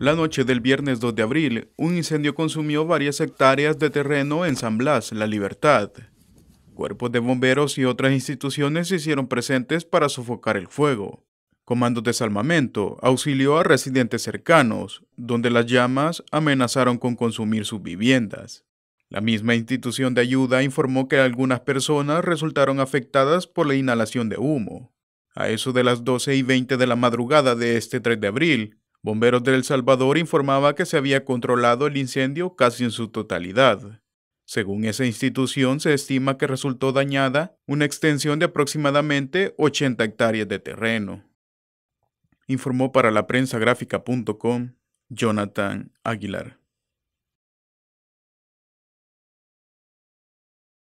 La noche del viernes 2 de abril, un incendio consumió varias hectáreas de terreno en San Blas, La Libertad. Cuerpos de bomberos y otras instituciones se hicieron presentes para sofocar el fuego. Comandos de salvamento auxilió a residentes cercanos, donde las llamas amenazaron con consumir sus viviendas. La misma institución de ayuda informó que algunas personas resultaron afectadas por la inhalación de humo. A eso de las 12 y 20 de la madrugada de este 3 de abril, Bomberos del El Salvador informaba que se había controlado el incendio casi en su totalidad. Según esa institución, se estima que resultó dañada una extensión de aproximadamente 80 hectáreas de terreno. Informó para la prensa Jonathan Aguilar.